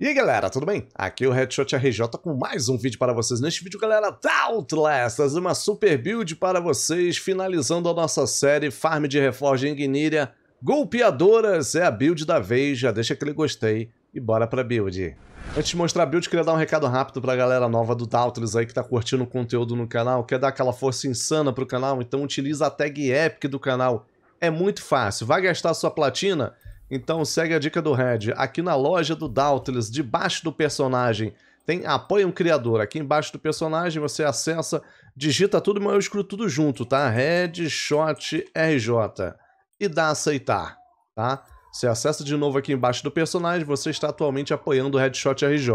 E aí galera, tudo bem? Aqui é o Headshot RJ com mais um vídeo para vocês. Neste vídeo, galera, da Outlast, uma super build para vocês, finalizando a nossa série Farm de Reforge em Igníria. Golpeadoras é a build da vez, já deixa aquele gostei e bora a build. Antes de mostrar a build, queria dar um recado rápido pra galera nova do Doubtless aí que tá curtindo o conteúdo no canal, quer dar aquela força insana pro canal, então utiliza a tag Epic do canal. É muito fácil, vai gastar sua platina então segue a dica do Red. Aqui na loja do Dautilus, debaixo do personagem, tem Apoia um Criador. Aqui embaixo do personagem você acessa, digita tudo maiúsculo, tudo junto, tá? Redshot RJ. E dá aceitar, tá? Você acessa de novo aqui embaixo do personagem, você está atualmente apoiando o Headshot RJ.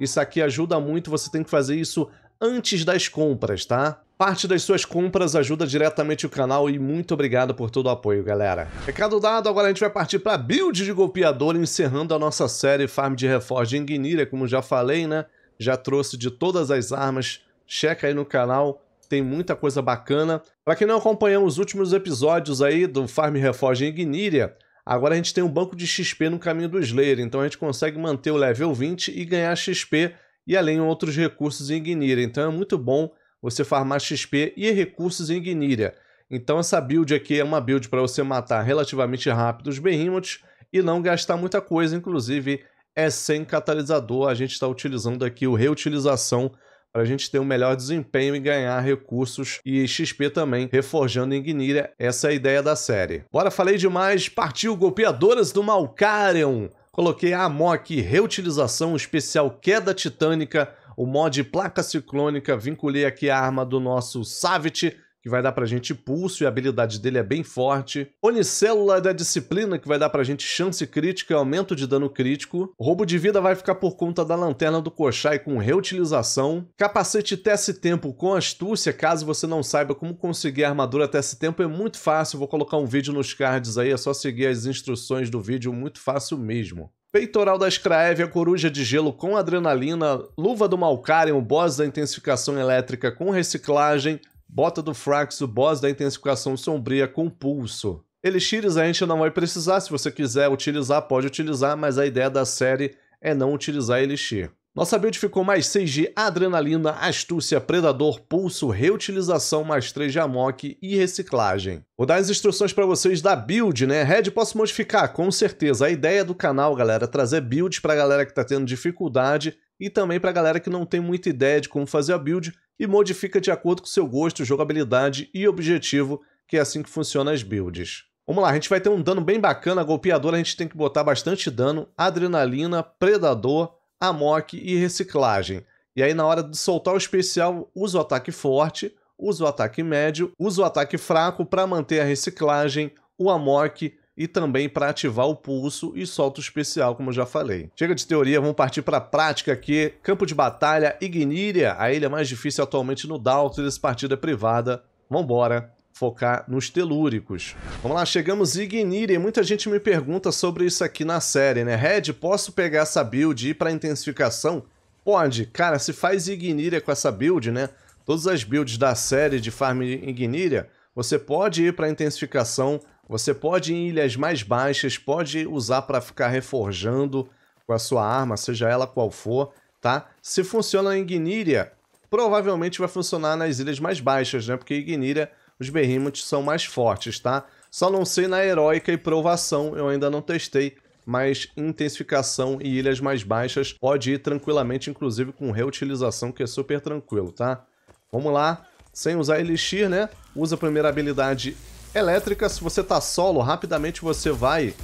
Isso aqui ajuda muito, você tem que fazer isso antes das compras, tá? Parte das suas compras ajuda diretamente o canal e muito obrigado por todo o apoio, galera. Recado dado, agora a gente vai partir para build de golpeador, encerrando a nossa série Farm de Reforge em Guinira, como já falei, né? Já trouxe de todas as armas, checa aí no canal, tem muita coisa bacana. Para quem não acompanhou os últimos episódios aí do Farm Reforge em agora a gente tem um banco de XP no caminho do Slayer, então a gente consegue manter o level 20 e ganhar XP e além outros recursos em Guiníria, então é muito bom você farmar XP e recursos em Gniria. Então essa build aqui é uma build para você matar relativamente rápido os Behemoths e não gastar muita coisa, inclusive é sem catalisador, a gente está utilizando aqui o reutilização para a gente ter um melhor desempenho e ganhar recursos e XP também, reforjando em Gniria, essa é a ideia da série. Bora, falei demais, partiu Golpeadoras do Malkarion. Coloquei a Amok Reutilização Especial Queda Titânica o mod placa ciclônica, vinculei aqui a arma do nosso Savit, que vai dar pra gente pulso e a habilidade dele é bem forte. Onicélula da disciplina, que vai dar pra gente chance crítica e aumento de dano crítico. Roubo de vida vai ficar por conta da lanterna do Koshai com reutilização. Capacete Tesse tempo com astúcia, caso você não saiba como conseguir a armadura esse tempo é muito fácil. Vou colocar um vídeo nos cards aí, é só seguir as instruções do vídeo, muito fácil mesmo. Peitoral da a Coruja de Gelo com Adrenalina, Luva do Malcarion, o Boss da Intensificação Elétrica com Reciclagem, Bota do Frax, o Boss da Intensificação Sombria com Pulso. Elixires a gente não vai precisar, se você quiser utilizar, pode utilizar, mas a ideia da série é não utilizar Elixir. Nossa build ficou mais 6 de adrenalina, astúcia, predador, pulso, reutilização, mais 3 de amok e reciclagem. Vou dar as instruções para vocês da build, né? Red posso modificar, com certeza. A ideia do canal, galera, é trazer builds para a galera que está tendo dificuldade e também para a galera que não tem muita ideia de como fazer a build e modifica de acordo com seu gosto, jogabilidade e objetivo, que é assim que funciona as builds. Vamos lá, a gente vai ter um dano bem bacana, golpeador a gente tem que botar bastante dano, adrenalina, predador, Amok e Reciclagem. E aí, na hora de soltar o especial, usa o ataque forte, usa o ataque médio, usa o ataque fraco para manter a reciclagem, o Amok e também para ativar o pulso e solta o especial, como eu já falei. Chega de teoria, vamos partir para a prática aqui. Campo de batalha, Igniria, a ilha mais difícil atualmente no Daltris, partida privada. Vambora! focar nos telúricos. Vamos lá, chegamos Ignir muita gente me pergunta sobre isso aqui na série, né? Red, posso pegar essa build e ir pra intensificação? Pode, cara, se faz Igniria com essa build, né? Todas as builds da série de farm Igniria, você pode ir para intensificação, você pode ir em ilhas mais baixas, pode usar para ficar reforjando com a sua arma, seja ela qual for, tá? Se funciona em Igniria, provavelmente vai funcionar nas ilhas mais baixas, né? Porque Igniria os Behemoths são mais fortes, tá? Só não sei na Heróica e Provação, eu ainda não testei, mas intensificação e ilhas mais baixas pode ir tranquilamente, inclusive com reutilização, que é super tranquilo, tá? Vamos lá, sem usar Elixir, né? Usa a primeira habilidade elétrica, se você tá solo, rapidamente você vai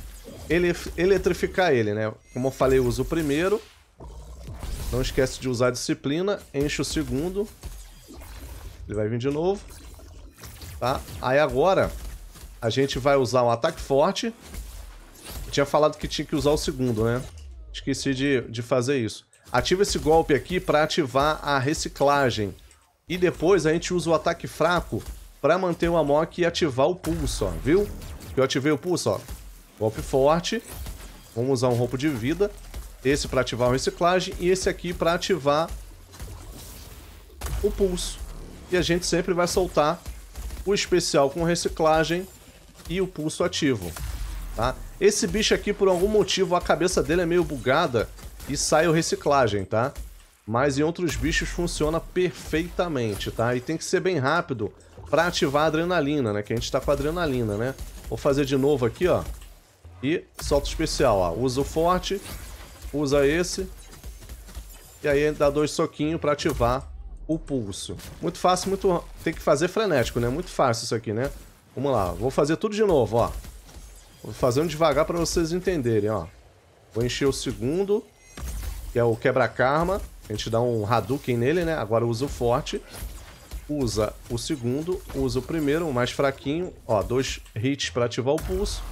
ele eletrificar ele, né? Como eu falei, usa o primeiro, não esquece de usar a disciplina, enche o segundo, ele vai vir de novo, Tá? Aí agora, a gente vai usar um ataque forte. Eu tinha falado que tinha que usar o segundo, né? Esqueci de, de fazer isso. Ativa esse golpe aqui para ativar a reciclagem. E depois a gente usa o ataque fraco para manter o Amok e ativar o pulso, ó, viu? Eu ativei o pulso, ó. Golpe forte. Vamos usar um roubo de vida. Esse para ativar a reciclagem e esse aqui para ativar o pulso. E a gente sempre vai soltar o especial com reciclagem e o pulso ativo, tá? Esse bicho aqui, por algum motivo, a cabeça dele é meio bugada e sai o reciclagem, tá? Mas em outros bichos funciona perfeitamente, tá? E tem que ser bem rápido para ativar a adrenalina, né? Que a gente tá com a adrenalina, né? Vou fazer de novo aqui, ó. E solta o especial, ó. Usa o forte, usa esse. E aí dá dois soquinhos para ativar o pulso. Muito fácil, muito... Tem que fazer frenético, né? Muito fácil isso aqui, né? Vamos lá, vou fazer tudo de novo, ó. Vou fazendo devagar para vocês entenderem, ó. Vou encher o segundo, que é o quebra-karma. A gente dá um Hadouken nele, né? Agora usa o forte. Usa o segundo, usa o primeiro, o mais fraquinho. Ó, dois hits para ativar o pulso.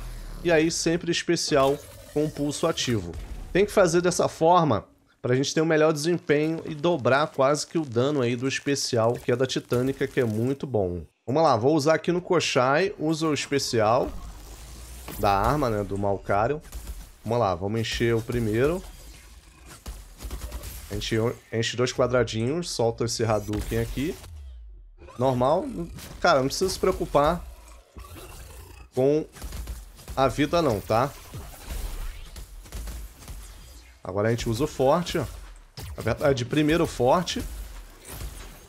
E aí sempre especial com o pulso ativo. Tem que fazer dessa forma para a gente ter um melhor desempenho e dobrar quase que o dano aí do especial, que é da Titânica, que é muito bom. Vamos lá, vou usar aqui no Koshai, uso o especial da arma, né, do Malkarion. Vamos lá, vamos encher o primeiro. A gente enche dois quadradinhos, solta esse Hadouken aqui. Normal. Cara, não precisa se preocupar com a vida não, tá? Agora a gente usa o forte, ó. Na verdade, primeiro o forte.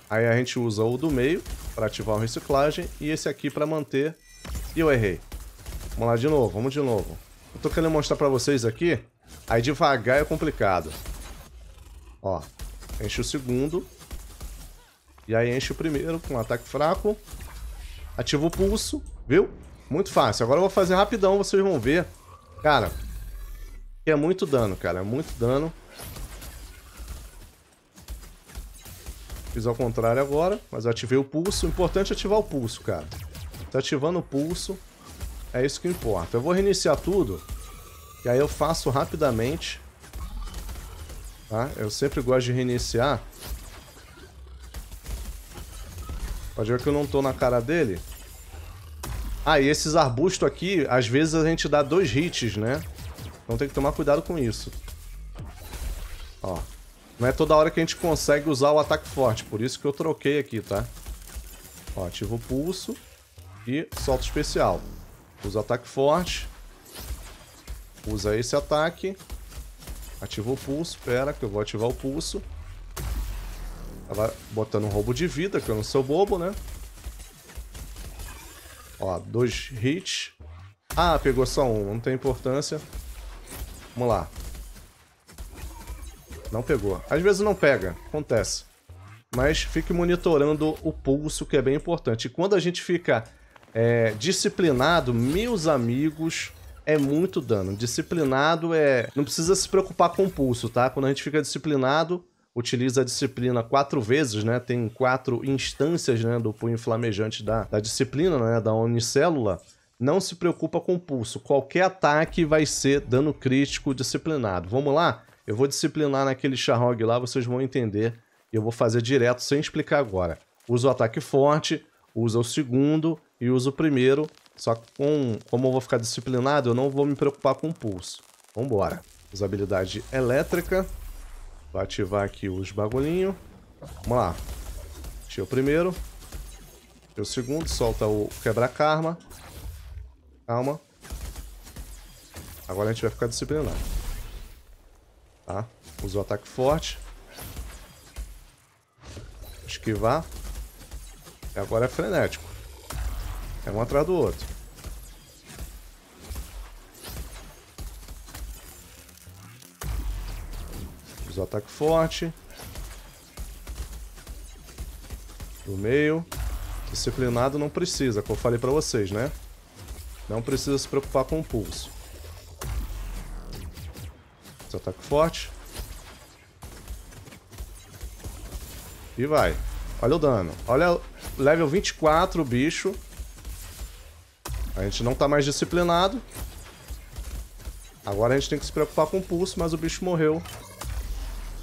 Aí a gente usa o do meio para ativar a reciclagem e esse aqui para manter. E eu errei. Vamos lá de novo, vamos de novo. Eu tô querendo mostrar para vocês aqui. Aí devagar é complicado. Ó, enche o segundo. E aí enche o primeiro com um ataque fraco. Ativa o pulso, viu? Muito fácil. Agora eu vou fazer rapidão, vocês vão ver. Cara, e é muito dano, cara. É muito dano. Fiz ao contrário agora, mas ativei o pulso. O importante é ativar o pulso, cara. Tá ativando o pulso. É isso que importa. Eu vou reiniciar tudo. E aí eu faço rapidamente. Tá? Eu sempre gosto de reiniciar. Pode ver que eu não tô na cara dele. Ah, e esses arbustos aqui, às vezes a gente dá dois hits, né? Então tem que tomar cuidado com isso. Ó. Não é toda hora que a gente consegue usar o ataque forte, por isso que eu troquei aqui, tá? Ó, ativo o pulso e solto especial. Usa ataque forte. Usa esse ataque. Ativa o pulso, espera que eu vou ativar o pulso. Tava botando um roubo de vida, que eu não sou bobo, né? Ó, dois hits. Ah, pegou só um, não tem importância. Vamos lá. Não pegou. Às vezes não pega, acontece. Mas fique monitorando o pulso, que é bem importante. E quando a gente fica é, disciplinado, meus amigos, é muito dano. Disciplinado é... Não precisa se preocupar com o pulso, tá? Quando a gente fica disciplinado, utiliza a disciplina quatro vezes, né? Tem quatro instâncias né, do punho flamejante da, da disciplina, né? Da onicélula não se preocupa com o pulso. Qualquer ataque vai ser dano crítico disciplinado. Vamos lá? Eu vou disciplinar naquele Charrog lá, vocês vão entender. E eu vou fazer direto, sem explicar agora. Usa o ataque forte, usa o segundo e usa o primeiro. Só que com, como eu vou ficar disciplinado, eu não vou me preocupar com o pulso. Vambora. Usa habilidade elétrica. Vou ativar aqui os bagulhinhos. Vamos lá. Achei o primeiro. Achei o segundo, solta o quebra-karma. Calma. Agora a gente vai ficar disciplinado. Tá? Usa o ataque forte. Esquivar. E agora é frenético. É um atrás do outro. Usa o ataque forte. Do meio. Disciplinado não precisa, como eu falei pra vocês, né? Não precisa se preocupar com o pulso. Esse ataque forte. E vai. Olha o dano. Olha, level 24 o bicho. A gente não tá mais disciplinado. Agora a gente tem que se preocupar com o pulso, mas o bicho morreu.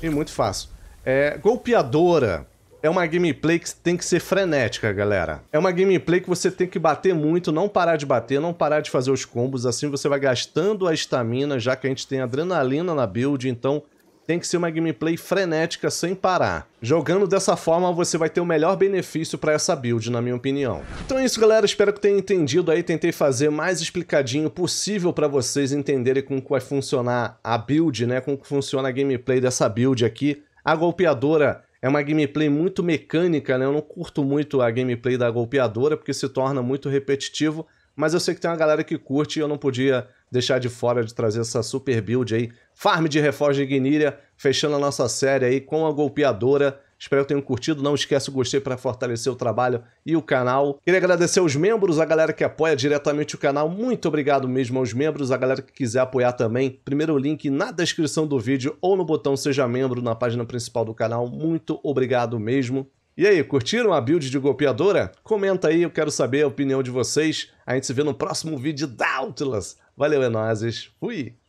E muito fácil. É, golpeadora é uma gameplay que tem que ser frenética, galera. É uma gameplay que você tem que bater muito, não parar de bater, não parar de fazer os combos, assim você vai gastando a estamina, já que a gente tem adrenalina na build, então tem que ser uma gameplay frenética sem parar. Jogando dessa forma, você vai ter o melhor benefício para essa build, na minha opinião. Então é isso, galera. Espero que tenha entendido aí. Tentei fazer mais explicadinho possível para vocês entenderem como vai funcionar a build, né? Como funciona a gameplay dessa build aqui. A golpeadora é uma gameplay muito mecânica, né? Eu não curto muito a gameplay da golpeadora porque se torna muito repetitivo, mas eu sei que tem uma galera que curte e eu não podia deixar de fora de trazer essa super build aí. Farm de Reforge Igníria, fechando a nossa série aí com a golpeadora Espero que tenham curtido. Não esquece o gostei para fortalecer o trabalho e o canal. Queria agradecer aos membros, a galera que apoia diretamente o canal. Muito obrigado mesmo aos membros, a galera que quiser apoiar também. Primeiro link na descrição do vídeo ou no botão Seja Membro na página principal do canal. Muito obrigado mesmo. E aí, curtiram a build de golpeadora? Comenta aí, eu quero saber a opinião de vocês. A gente se vê no próximo vídeo da Outlast. Valeu, Enoses. É fui!